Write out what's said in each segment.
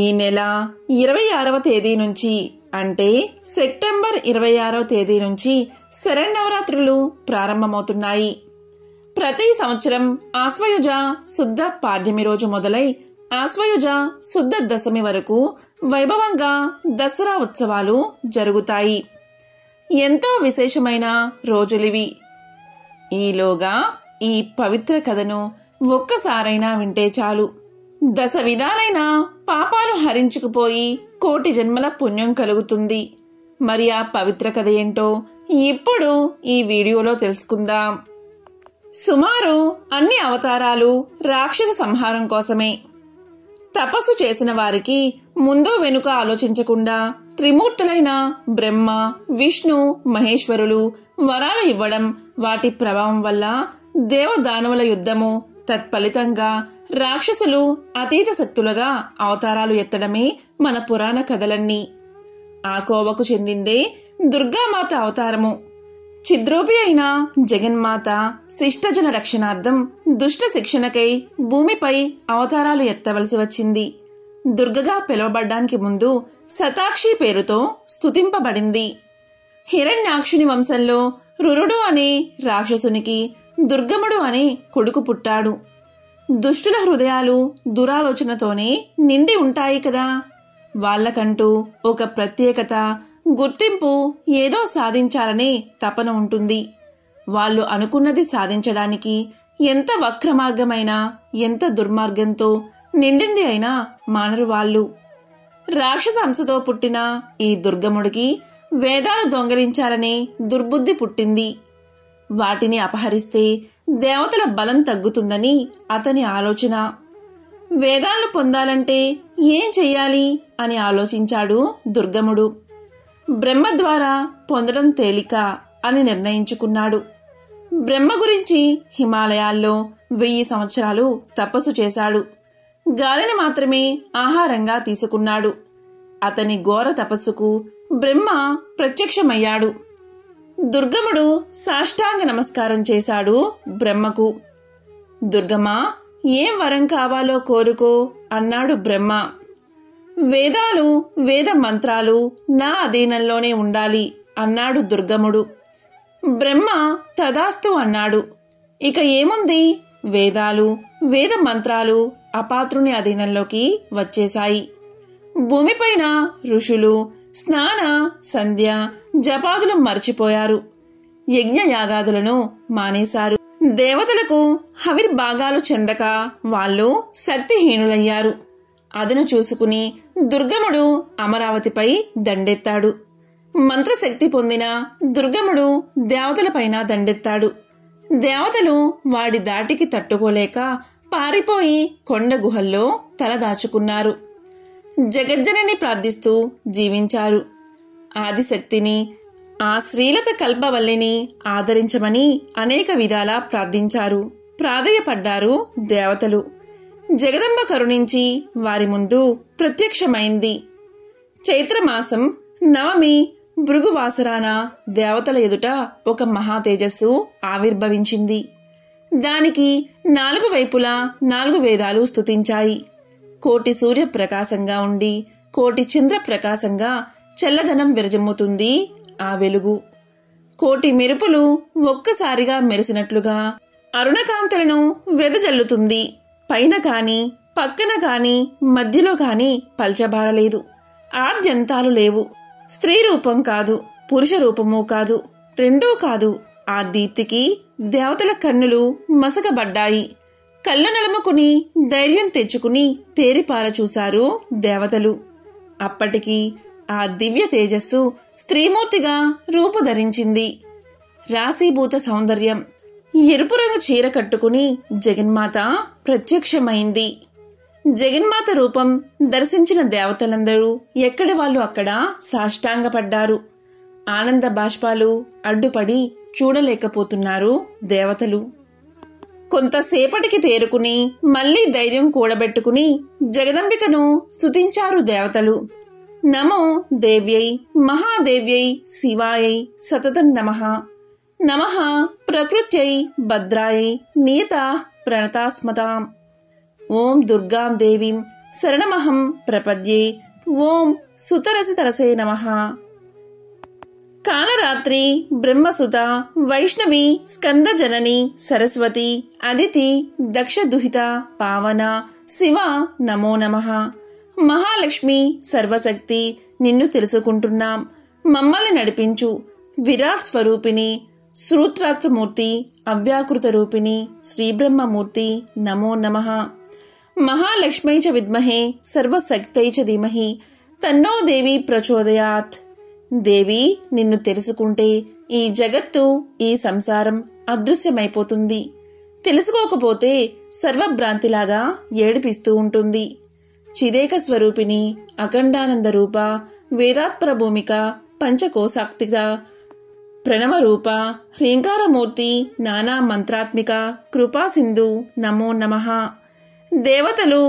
ఈ నెల ఇరవై ఆరవ తేదీ నుంచి అంటే సెప్టెంబర్ ఇరవై ఆరవ తేదీ నుంచి శరన్నవరాత్రులు ప్రారంభమవుతున్నాయి ప్రతి సంవత్సరం ఆశ్వయుజ శుద్ధ పాడ్యమి రోజు మొదలై ఆశ్వయుజ శుద్ధ దశమి వరకు వైభవంగా దసరా ఉత్సవాలు జరుగుతాయి ఎంతో విశేషమైన రోజులివి ఈలోగా ఈ పవిత్ర కథను ఒక్కసారైనా వింటే చాలు దశ విధాలైన పాపాలు హరించుకుపోయి కోటి జన్మల పుణ్యం కలుగుతుంది మరి ఆ పవిత్ర కథ ఏంటో ఇప్పుడు ఈ వీడియోలో తెలుసుకుందాం సుమారు అన్ని అవతారాలు రాక్షస సంహారం కోసమే తపస్సు చేసిన వారికి ముందు వెనుక ఆలోచించకుండా త్రిమూర్తులైన బ్రహ్మ విష్ణు మహేశ్వరులు వరాలు ఇవ్వడం వాటి ప్రభావం వల్ల దేవదానవుల యుద్ధము తత్ఫలితంగా రాక్షసులు అతీత శక్తులుగా అవతారాలు ఎత్తడమే మన పురాణ కథలన్నీ ఆ కోవకు చెందిందే దుర్గామాత అవతారము చిద్రూపి అయిన జగన్మాత శిష్టజన రక్షణార్థం దుష్ట శిక్షణకై భూమిపై అవతారాలు ఎత్తవలసి వచ్చింది దుర్గగా పిలువబడ్డానికి ముందు శతాక్షి పేరుతో స్థుతింపబడింది హిరణ్యాక్షుని వంశంలో రురుడు అనే రాక్షసునికి దుర్గముడు అనే కొడుకు పుట్టాడు దుష్టుల హృదయాలు దురాలోచనతోనే నిండి ఉంటాయి కదా వాళ్లకంటూ ఒక ప్రత్యేకత గుర్తింపు ఏదో సాధించాలనే తపన ఉంటుంది వాళ్ళు అనుకున్నది సాధించడానికి ఎంత వక్రమార్గమైనా ఎంత దుర్మార్గంతో నిండింది అయినా మానరు వాళ్ళు రాక్షస హంసతో పుట్టిన ఈ దుర్గముడికి వేదాలు దొంగలించాలనే దుర్బుద్ధి పుట్టింది వాటిని అపహరిస్తే దేవతల బలం తగ్గుతుందని అతని ఆలోచన వేదాలను పొందాలంటే ఏం చెయ్యాలి అని ఆలోచించాడు దుర్గముడు బ్రహ్మ ద్వారా పొందడం తేలిక అని నిర్ణయించుకున్నాడు బ్రహ్మ గురించి హిమాలయాల్లో వెయ్యి సంవత్సరాలు తపస్సు చేశాడు గాలిని మాత్రమే ఆహారంగా తీసుకున్నాడు అతని ఘోర తపస్సుకు బ్రహ్మ ప్రత్యక్షమయ్యాడు దుర్గముడు సాష్టాంగ నమస్కారం చేశాడు బ్రహ్మకు దుర్గమా ఏం వరం కావాలో కోరుకో అన్నాడు బ్రహ్మ వేదాలు వేద మంత్రాలు నా అధీనంలోనే ఉండాలి అన్నాడు దుర్గముడు బ్రహ్మ తదాస్తు అన్నాడు ఇక ఏముంది వేదాలు వేద మంత్రాలు అపాత్రుని అధీనంలోకి వచ్చేశాయి భూమిపైన ఋషులు స్నాన సంధ్య జపాదులు మర్చిపోయారు యజ్ఞయాగాదులను మానేశారు దేవతలకు హవిర్భాగాలు చెందక వాళ్ళు శక్తిహీనులయ్యారు అదను చూసుకుని దుర్గముడు అమరావతిపై దండెత్తాడు మంత్రశక్తి పొందిన దుర్గముడు దేవతలపైన దండెత్తాడు దేవతలు వాడి దాటికి తట్టుకోలేక పారిపోయి కొండ గుహల్లో తలదాచుకున్నారు జగజ్జనని ప్రార్థిస్తూ జీవించారు ఆదిశక్తిని ఆ శ్రీలత కల్పవల్లిని ఆదరించమని అనేక విధాలా ప్రార్థించారు ప్రాధేయపడ్డారు దేవతలు జగదంబ కరుణించి వారి ముందు ప్రత్యక్షమైంది చైత్రమాసం నవమి భృగువాసరాన దేవతల ఎదుట ఒక మహా తేజస్సు ఆవిర్భవించింది దానికి నాలుగు వైపులా నాలుగు వేదాలు స్థుతించాయి కోటి సూర్య ప్రకాశంగా ఉండి కోటి చంద్ర ప్రకాశంగా చల్లదనం విరజమ్ముతుంది ఆ వెలుగు కోటి మెరుపులు ఒక్కసారిగా మెరిసినట్లుగా అరుణకాంతలను వెదజల్లుతుంది పైన కాని పక్కన కాని మధ్యలో కాని పల్చబారలేదు ఆద్యంతాలు లేవు స్త్రీ రూపం కాదు పురుష రూపము కాదు రెండూ కాదు ఆ దీప్తికి దేవతల కన్నులు మసకబడ్డాయి కళ్ళు నలుముకుని ధైర్యం తెచ్చుకుని తేరిపార చూశారు దేవతలు అప్పటికి ఆ దివ్య తేజస్సు స్త్రీమూర్తిగా రూపుధరించింది రాశీభూత సౌందర్యం ఎరుపు రంగు చీర కట్టుకుని జగన్మాత ప్రత్యక్షమైంది జగన్మాత రూపం దర్శించిన దేవతలందరూ ఎక్కడి వాళ్ళు అక్కడ సాష్టాంగపడ్డారు ఆనంద బాష్పాలు అడ్డుపడి చూడలేకపోతున్నారు దేవతలు కొంతసేపటికి తేరుకుని మళ్లీ ధైర్యం కూడబెట్టుకుని జగదంబికను స్థుతించారు దేవతలు నమో దేవ్యై మహాదేవ్యై శివాయై సతతం నమ నమ ప్రకృత్యై భద్రాయై నియత ప్రణతాస్మతాం ఓం దుర్గాం దేవీం శరణమహం ప్రపద్యే ఓం సుతరసి తరసే నమ కాలరాత్రి బ్రహ్మసుత వైష్ణవి స్కందజనని సరస్వతి అదితి దక్షదుహిత పావన శివ నమో నమ మహాలక్ష్మి సర్వశక్తి నిన్ను తెలుసుకుంటున్నాం మమ్మల్ని నడిపించు విరాట్ స్వరూపిణి శ్రోత్రార్థమూర్తి అవ్యాకృత రూపిణి శ్రీబ్రహ్మమూర్తి నమో నమ మహాలక్ష్మై చ విద్మహే సర్వశక్తై చ ధీమహి తన్నో దేవి ప్రచోదయాత్ దేవి నిన్ను తెలుసుకుంటే ఈ జగత్తు ఈ సంసారం అదృశ్యమైపోతుంది తెలుసుకోకపోతే సర్వభ్రాంతిలాగా ఏడిపిస్తూ ఉంటుంది చిరేక స్వరూపిణి అఖండానంద రూప వేదాత్ప్రభూమిక పంచకోశాక్తిక ప్రణవరూప హ్రీంకారమూర్తి నానా మంత్రాత్మిక కృపాసింధు నమో నమ దేవతలు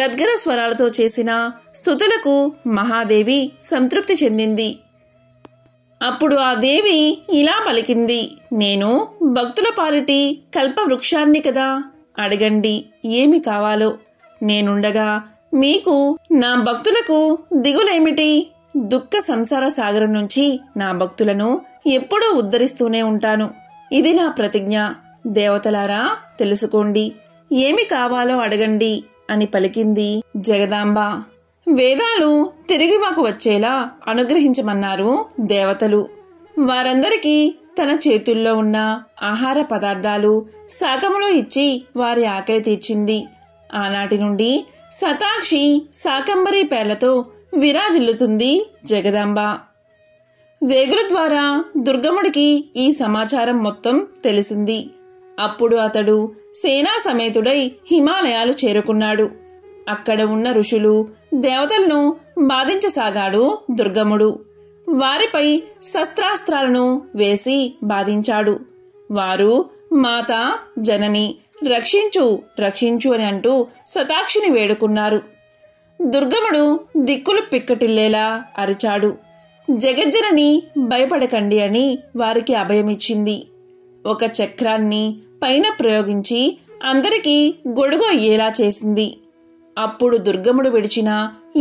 గద్గద స్వరాలతో చేసిన స్థుతులకు మహాదేవి సంతృప్తి చెందింది అప్పుడు ఆ దేవి ఇలా పలికింది నేను భక్తుల పాలిటి కల్పవృక్షాన్ని కదా అడగండి ఏమి కావాలో నేనుండగా మీకు నా భక్తులకు దిగులేమిటి దుఃఖ సంసార సాగరం నుంచి నా భక్తులను ఎప్పుడూ ఉద్ధరిస్తూనే ఉంటాను ఇది నా ప్రతిజ్ఞ దేవతలారా తెలుసుకోండి ఏమి కావాలో అడగండి అని పలికింది జగదాంబ వేదాలు తిరిగి మాకు వచ్చేలా అనుగ్రహించమన్నారు దేవతలు వారందరికీ తన చేతుల్లో ఉన్న ఆహార పదార్థాలు శాకములో ఇచ్చి వారి ఆకలి తీర్చింది ఆనాటి నుండి సతాక్షి శాకంబరి పేర్లతో విరాజిల్లుతుంది జగదాంబ వేగుల ద్వారా దుర్గముడికి ఈ సమాచారం మొత్తం తెలిసింది అప్పుడు అతడు సేనా సమేతుడై హిమాలయాలు చేరుకున్నాడు అక్కడ ఉన్న ఋషులు దేవతలను బాధించసాగాడు దుర్గముడు వారిపై శస్త్రాస్త్రాలను వేసి బాధించాడు వారు మాత జనని రక్షించు రక్షించు అని అంటూ సతాక్షిని వేడుకున్నారు దుర్గముడు దిక్కులు పిక్కటిల్లేలా అరిచాడు జగజ్జనని భయపడకండి అని వారికి అభయమిచ్చింది ఒక చక్రాన్ని పైన ప్రయోగించి అందరికీ గొడుగు అయ్యేలా చేసింది అప్పుడు దుర్గముడు విడిచినా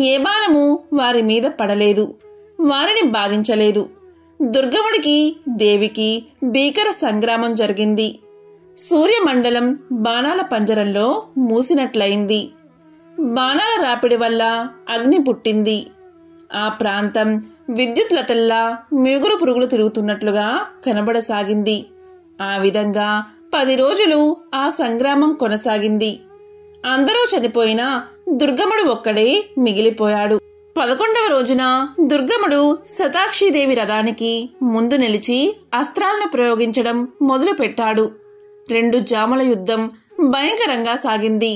ఏ బాణము వారి మీద పడలేదు వారిని బాధించలేదు దుర్గముడికి దేవికి భీకర సంగ్రామం జరిగింది సూర్యమండలం బాణాల పంజరంలో మూసినట్లయింది బాణాల రాపిడి వల్ల అగ్ని పుట్టింది ఆ ప్రాంతం విద్యుత్లతల్లా మిగురు పురుగులు తిరుగుతున్నట్లుగా కనబడసాగింది ఆ విధంగా పది రోజులు ఆ సంగ్రామం కొనసాగింది అందరూ చనిపోయినా దుర్గముడు ఒక్కడే మిగిలిపోయాడు పదకొండవ రోజున దుర్గముడు శతాక్షిదేవి రథానికి ముందు నిలిచి అస్త్రాలను ప్రయోగించడం మొదలుపెట్టాడు రెండు జాముల యుద్ధం భయంకరంగా సాగింది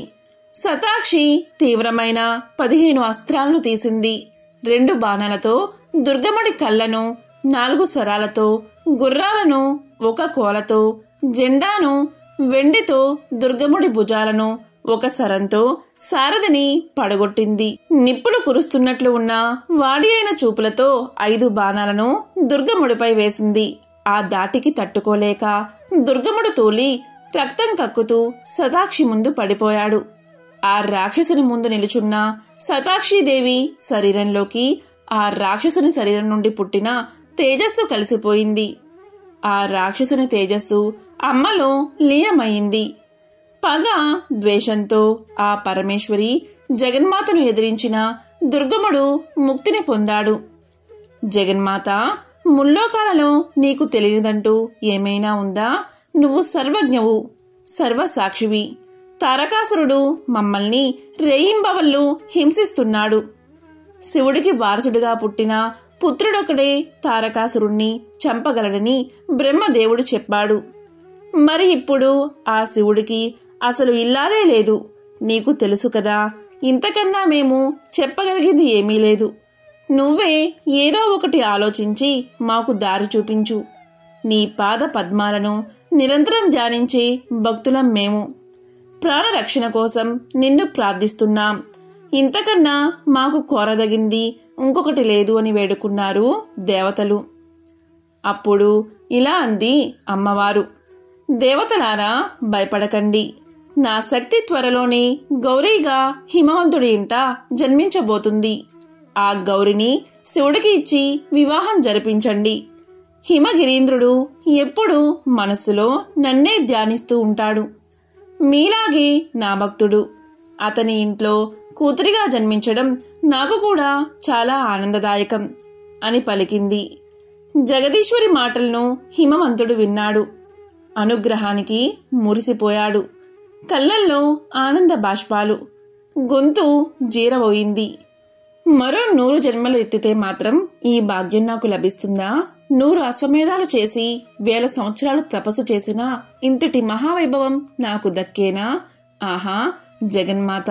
శతాక్షి తీవ్రమైన పదిహేను అస్త్రాలను తీసింది రెండు బాణాలతో దుర్గముడి కళ్ళను నాలుగు సరాలతో గుర్రాలను ఒక కోలతో జెండాను వెండితో దుర్గముడి భుజాలను ఒక సరంతో శారదని పడగొట్టింది నిప్పులు కురుస్తున్నట్లు ఉన్న వాడి అయిన చూపులతో ఐదు బాణాలను దుర్గముడిపై వేసింది ఆ దాటికి తట్టుకోలేక దుర్గముడు తూలి రక్తం కక్కుతూ సదాక్షి ముందు పడిపోయాడు ఆ రాక్షసుని ముందు నిలుచున్న సతాక్షిదేవి శరీరంలోకి ఆ రాక్షసుని శరీరం నుండి పుట్టిన తేజస్సు కలిసిపోయింది ఆ రాక్షసుని తేజస్సు అమ్మలో లీనమైంది పగ ద్వేషంతో ఆ పరమేశ్వరి జగన్మాతను ఎదిరించిన దుర్గముడు ముక్తిని పొందాడు జగన్మాత ముల్లోకాలలో నీకు తెలియదంటూ ఏమైనా ఉందా నువ్వు సర్వజ్ఞవు సర్వసాక్షివి తారకాసురుడు మమ్మల్ని రేయింబవల్లు హింసిస్తున్నాడు శివుడికి వారసుడిగా పుట్టిన పుత్రుడొకడే తారకాసురుణ్ణి చంపగలడని బ్రహ్మదేవుడు చెప్పాడు మరి ఇప్పుడు ఆ శివుడికి అసలు ఇల్లాలే లేదు నీకు తెలుసు కదా ఇంతకన్నా మేము చెప్పగలిగింది ఏమీ లేదు నువ్వే ఏదో ఒకటి ఆలోచించి మాకు దారి చూపించు నీ పాద పద్మాలను నిరంతరం ధ్యానించే భక్తులం మేము ప్రాణరక్షణ కోసం నిన్ను ప్రార్థిస్తున్నాం ఇంతకన్నా మాకు కోరదగింది ఇంకొకటి లేదు అని వేడుకున్నారు దేవతలు అప్పుడు ఇలా అంది అమ్మవారు దేవతలారా భయపడకండి నా శక్తి త్వరలోనే గౌరీగా హిమవంతుడి ఇంట జన్మించబోతుంది ఆ గౌరిని శివుడికి ఇచ్చి వివాహం జరిపించండి హిమగిరీంద్రుడు ఎప్పుడూ మనసులో నన్నే ధ్యానిస్తూ ఉంటాడు మీలాగే నా భక్తుడు అతని ఇంట్లో కూతురిగా జన్మించడం నాకు కూడా చాలా ఆనందదాయకం అని పలికింది జగదీశ్వరి మాటలను హిమవంతుడు విన్నాడు అనుగ్రహానికి మురిసిపోయాడు కళ్ళల్లో ఆనంద బాష్పాలు గొంతు జీరబోయింది మరో నూరు జన్మలు ఎత్తితే మాత్రం ఈ భాగ్యం నాకు లభిస్తుందా నూరు అశ్వమేధాలు చేసి వేల సంవత్సరాలు తపస్సు చేసిన ఇంతటి మహావైభవం నాకు దక్కేనా ఆహా జగన్మాత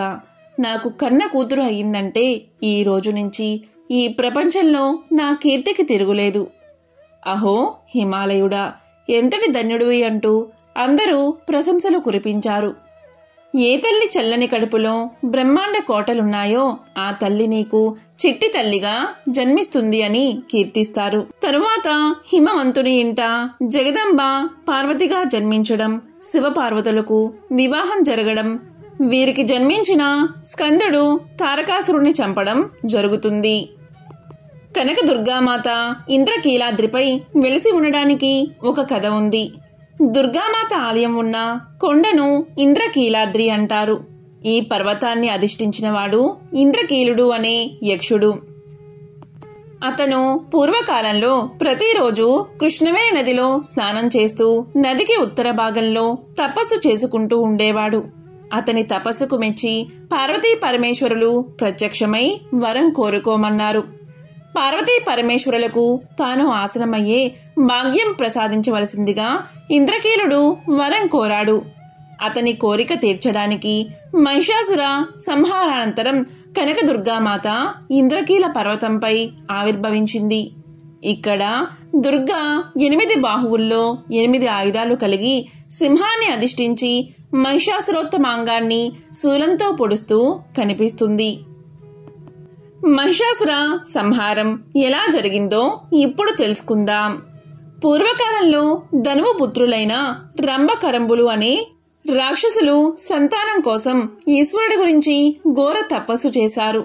నాకు కన్న కూతురు అయ్యిందంటే ఈ రోజు నుంచి ఈ ప్రపంచంలో నా కీర్తికి తిరుగులేదు అహో హిమాలయుడా ఎంతటి ధన్యుడివి అంటూ అందరూ ప్రశంసలు కురిపించారు ఏ తల్లి చల్లని కడుపులో బ్రహ్మాండ కోటలున్నాయో ఆ తల్లి నీకు చిట్టి తల్లిగా జన్మిస్తుంది అని కీర్తిస్తారు తరువాత హిమవంతుని ఇంట జగదంబ పార్వతిగా జన్మించడం శివపార్వతులకు వివాహం జరగడం వీరికి జన్మించిన స్కందుడు తారకాసురుణ్ణి చంపడం జరుగుతుంది కనకదుర్గామాత ఇంద్రకీలాద్రిపై వెలిసి ఉండడానికి ఒక కథ ఉంది దుర్గామాత ఆలయం ఉన్న కొండను ఇంద్రకీలాద్రి అంటారు ఈ పర్వతాన్ని అధిష్ఠించినవాడు ఇంద్రకీలుడు అనే యక్షుడు అతను పూర్వకాలంలో ప్రతిరోజు కృష్ణవేణి నదిలో స్నానం చేస్తూ నదికి ఉత్తర భాగంలో తపస్సు చేసుకుంటూ ఉండేవాడు అతని తపస్సుకు మెచ్చి పార్వతీ పరమేశ్వరులు ప్రత్యక్షమై వరం కోరుకోమన్నారు పార్వతీ పరమేశ్వరులకు తాను ఆసనమయ్యే భాగ్యం ప్రసాదించవలసిందిగా ఇంద్రకీలుడు వరం కోరాడు అతని కోరిక తీర్చడానికి మహిషాసుర సంహారానంతరం కనకదుర్గామాత ఇంద్రకీల పర్వతంపై ఆవిర్భవించింది ఇక్కడ దుర్గ ఎనిమిది బాహువుల్లో ఎనిమిది ఆయుధాలు కలిగి సింహాన్ని అధిష్ఠించి మహిషాసురోత్తమాంగాన్ని శూలంతో పొడుస్తూ కనిపిస్తుంది మహిషాసుర సంహారం ఎలా జరిగిందో ఇప్పుడు తెలుసుకుందాం పూర్వకాలంలో ధనువు పుత్రులైన రంభకరంబులు అనే రాక్షసులు సంతానం కోసం ఈశ్వరుడి గురించి ఘోర తపస్సు చేశారు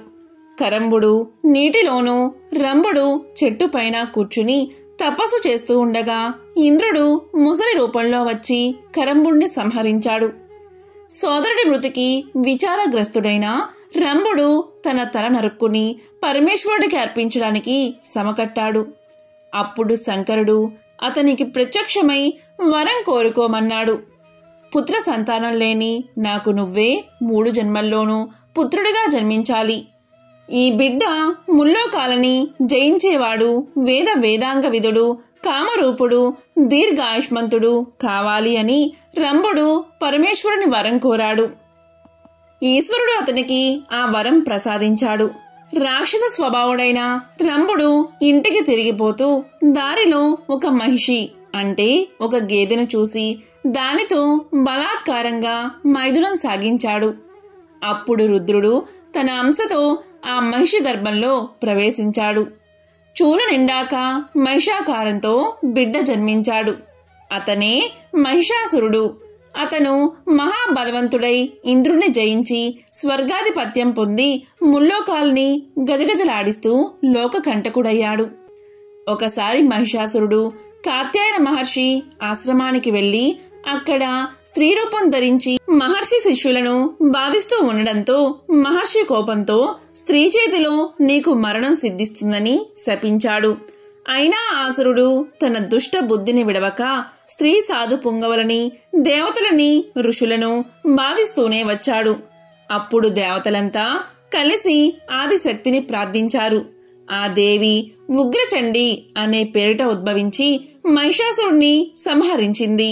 కరంబుడు నీటిలోనూ రంభుడు చెట్టుపైన కూర్చుని తపస్సు చేస్తూ ఉండగా ఇంద్రుడు ముసలి రూపంలో వచ్చి కరంబుణ్ణి సంహరించాడు సోదరుడి మృతికి విచారగ్రస్తుడైన రంభుడు తన తల నరుక్కుని పరమేశ్వరుడికి అర్పించడానికి సమకట్టాడు అప్పుడు శంకరుడు అతనికి ప్రత్యక్షమై వరం కోరుకోమన్నాడు పుత్ర సంతానం లేని నాకు నువ్వే మూడు జన్మల్లోనూ పుత్రుడిగా జన్మించాలి ఈ బిడ్డ ముల్లోకాలని జయించేవాడు వేద వేదాంగ విధుడు కామరూపుడు దీర్ఘాయుష్మంతుడు కావాలి అని రంభుడు పరమేశ్వరుని వరం కోరాడు ఈశ్వరుడు అతనికి ఆ వరం ప్రసాదించాడు రాక్షస స్వభావుడైన రంభుడు ఇంటికి తిరిగిపోతూ దారిలో ఒక మహిషి అంటే ఒక గేదెను చూసి దానితో బలాత్కారంగా మైదునం సాగించాడు అప్పుడు రుద్రుడు తన అంశతో ఆ మహిషి గర్భంలో ప్రవేశించాడు చూల నిండాక మహిషాకారంతో బిడ్డ జన్మించాడు అతనే మహిషాసురుడు అతను మహాబలవంతుడై ఇంద్రుణ్ణి జయించి స్వర్గాధిపత్యం పొంది ముల్లోకాల్ని గజగజలాడిస్తూ లోకకంటకుడయ్యాడు ఒకసారి మహిషాసురుడు కాత్యాయన మహర్షి ఆశ్రమానికి వెళ్ళి అక్కడ స్త్రీరూపం ధరించి మహర్షి శిష్యులను బాధిస్తూ ఉండడంతో మహర్షి కోపంతో స్త్రీ చేతిలో నీకు మరణం సిద్ధిస్తుందని శపించాడు అయినా ఆసురుడు తన దుష్ట బుద్ధిని విడవక స్త్రీ సాధు పుంగవలని దేవతలని ఋషులను బాధిస్తూనే వచ్చాడు అప్పుడు దేవతలంతా కలిసి ఆదిశక్తిని ప్రార్థించారు ఆ దేవి ఉగ్రచండి అనే పేరిట ఉద్భవించి మహిషాసురుణ్ణి సంహరించింది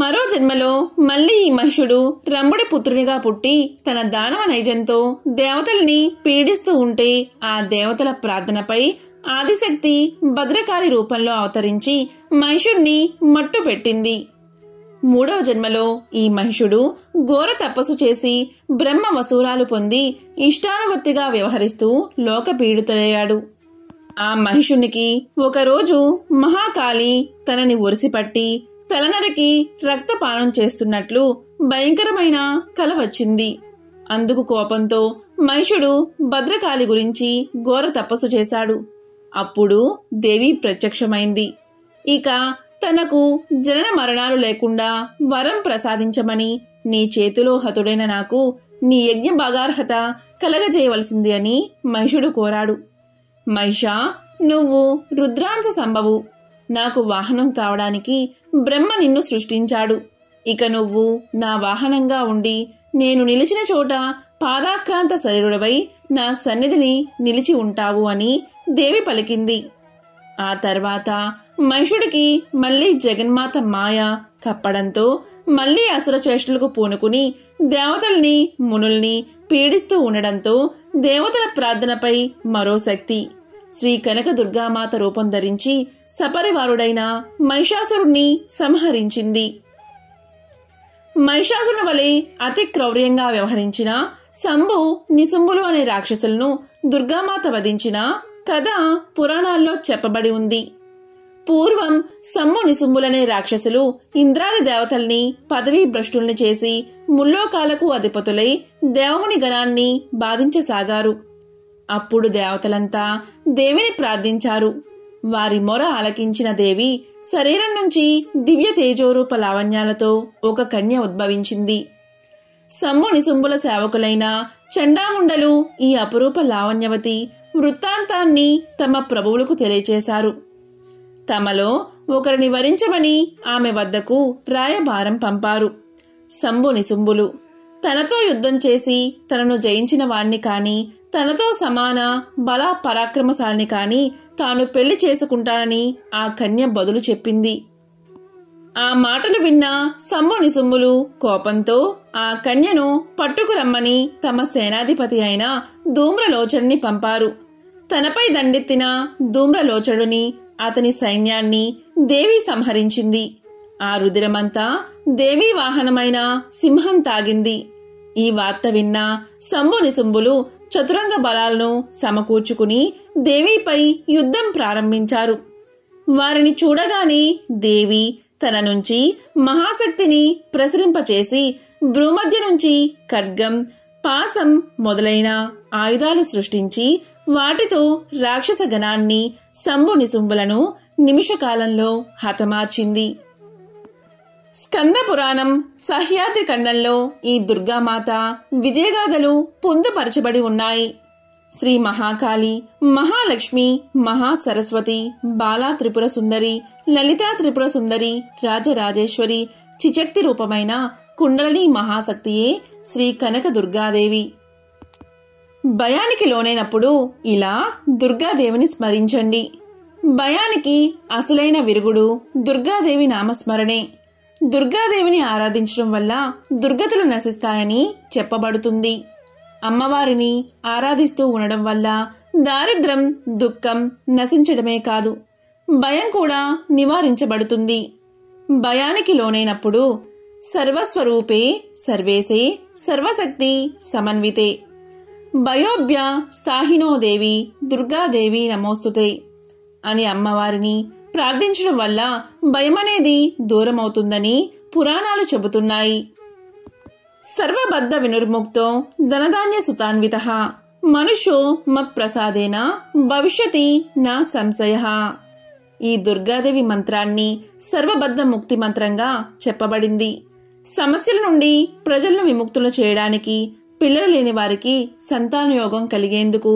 మరో జన్మలో మళ్ళీ ఈ మహిషుడు రంబడి పుత్రునిగా పుట్టి తన దానవ నైజంతో దేవతల్ని పీడిస్తూ ఉంటే ఆ దేవతల ప్రార్థనపై ఆదిశక్తి భద్రకాళి రూపంలో అవతరించి మహిషుణ్ణి మట్టుపెట్టింది మూడవ జన్మలో ఈ మహిషుడు ఘోర తపస్సు చేసి బ్రహ్మ వసూరాలు పొంది ఇష్టానువర్తిగా వ్యవహరిస్తూ లోకపీడితుడయ్యాడు ఆ మహిషునికి ఒకరోజు మహాకాళి తనని ఒరిసిపట్టి తలనరికి రక్తపానం చేస్తున్నట్లు భయంకరమైన కల వచ్చింది అందుకు కోపంతో మహిషుడు భద్రకాళి గురించి ఘోర తపస్సు చేశాడు అప్పుడు దేవి ప్రత్యక్షమైంది ఇక తనకు జనన మరణాలు లేకుండా వరం ప్రసాదించమని నీ చేతిలో హతుడైన నాకు నీ యజ్ఞ భాగార్హత కలగజేయవలసింది అని మహిషుడు కోరాడు మహిష నువ్వు రుద్రాంశ సంభవు నాకు వాహనం కావడానికి బ్రహ్మ నిన్ను సృష్టించాడు ఇక నువ్వు నా వాహనంగా ఉండి నేను నిలిచిన చోట పాదాక్రాంత శరీరుడవై నా సన్నిధిని నిలిచి ఉంటావు అని దేవి పలికింది ఆ తర్వాత మహిషుడికి మళ్లీ జగన్మాత మాయ కప్పడంతో మళ్లీ అసుర చేష్టలకు పూనుకుని దేవతల్ని మునుల్ని పీడిస్తూ ఉండడంతో దేవతల ప్రార్థనపై మరో శక్తి శ్రీ కనక దుర్గామాత రూపం ధరించి సపరివారుడైన మహిషాసురుణ్ణి సంహరించింది మహిషాసురుని వలె అతి క్రౌర్యంగా వ్యవహరించిన శంభు నిశుంభులు అనే రాక్షసులను దుర్గామాత వధించిన కథ పురాణాల్లో చెప్పబడి ఉంది పూర్వం సమ్ము నిసుంబులనే రాక్షసులు ఇంద్రాది దేవతల్ని పదవీ భ్రష్టుల్ని చేసి ముల్లోకాలకు అధిపతులై దేవుని గణాన్ని బాధించసాగారు అప్పుడు దేవతలంతా దేవిని ప్రార్థించారు వారి మొర ఆలకించిన దేవి శరీరం నుంచి దివ్య తేజోరూప లావణ్యాలతో ఒక కన్య ఉద్భవించింది సమ్ము నిసుంబుల సేవకులైన చండాముండలు ఈ అపురూప లావణ్యవతి వృత్తాంతాన్ని తమ ప్రభువులకు తెలియచేశారు తమలో ఒకరిని వరించమని ఆమె వద్దకు రాయభారం పంపారు సంబు నిసుంబులు తనతో యుద్ధం చేసి తనను జయించిన వాణ్ణి కాని తనతో సమాన బల పరాక్రమశాలిని కాని తాను పెళ్లి చేసుకుంటానని ఆ కన్య బదులు చెప్పింది ఆ మాటలు విన్న సంబు నిసుంబులు కోపంతో ఆ కన్యను పట్టుకురమ్మని తమ సేనాధిపతి అయిన ధూమ్రలోచన్ని పంపారు తనపై దండెత్తిన ధూమ్రలోచడుని అతని సైన్యాన్ని దేవి సంహరించింది ఆ రుదిరమంతా దేవీ వాహనమైన సింహం తాగింది ఈ వార్త విన్న శంభు నిశుంభులు చతురంగ బలాలను సమకూర్చుకుని దేవిపై యుద్ధం ప్రారంభించారు వారిని చూడగానే దేవి తన నుంచి మహాశక్తిని ప్రసరింపచేసి భ్రూమధ్య నుంచి ఖడ్గం పాసం మొదలైన ఆయుధాలు సృష్టించి వాటితో రాక్షస గణాన్ని శంభుని శుంభులను నిమిషకాలంలో హతమార్చింది స్కంద పురాణం సహ్యాద్రి ఖండంలో ఈ దుర్గామాత విజయగాథలు పొందుపరచబడి ఉన్నాయి శ్రీ మహాకాళి మహాలక్ష్మి మహాసరస్వతి బాలా త్రిపుర సుందరి లలితా త్రిపుర సుందరి రాజరాజేశ్వరి చిచక్తి రూపమైన కుండలిని మహాశక్తియే శ్రీ కనక దుర్గాదేవి భయానికి లోనైనప్పుడు ఇలా దుర్గాదేవిని స్మరించండి భయానికి అసలైన విరుగుడు దుర్గాదేవి నామస్మరణే దుర్గాదేవిని ఆరాధించడం వల్ల దుర్గతులు నశిస్తాయని చెప్పబడుతుంది అమ్మవారిని ఆరాధిస్తూ ఉండడం వల్ల దారిద్రం దుఃఖం నశించడమే కాదు భయం కూడా నివారించబడుతుంది భయానికి లోనైనప్పుడు సర్వస్వరూపే సర్వేసే సర్వశక్తి సమన్వితే భయోభ్య స్థాహినోదేవి దుర్గాదేవి నమోస్తుతే అని అమ్మవారిని ప్రార్థించడం వల్ల భయమనేది దూరమవుతుందని పురాణాలు చెబుతున్నాయి సర్వబద్ధ వినుర్ముక్తో ధనధాన్య సుతాన్విత మనుషు మసాదేన భవిష్యతి నా సంశయ ఈ దుర్గాదేవి మంత్రాన్ని సర్వబద్ధ ముక్తి మంత్రంగా చెప్పబడింది సమస్యల నుండి ప్రజలను విముక్తులు చేయడానికి పిల్లలు లేని వారికి సంతానయోగం కలిగేందుకు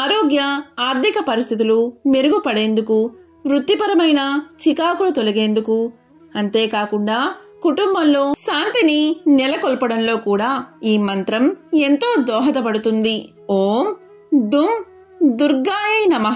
ఆరోగ్య ఆర్థిక పరిస్థితులు మెరుగుపడేందుకు వృత్తిపరమైన చికాకులు తొలగేందుకు అంతేకాకుండా కుటుంబంలో శాంతిని నెలకొల్పడంలో కూడా ఈ మంత్రం ఎంతో దోహదపడుతుంది ఓం దుం దుర్గాయ నమ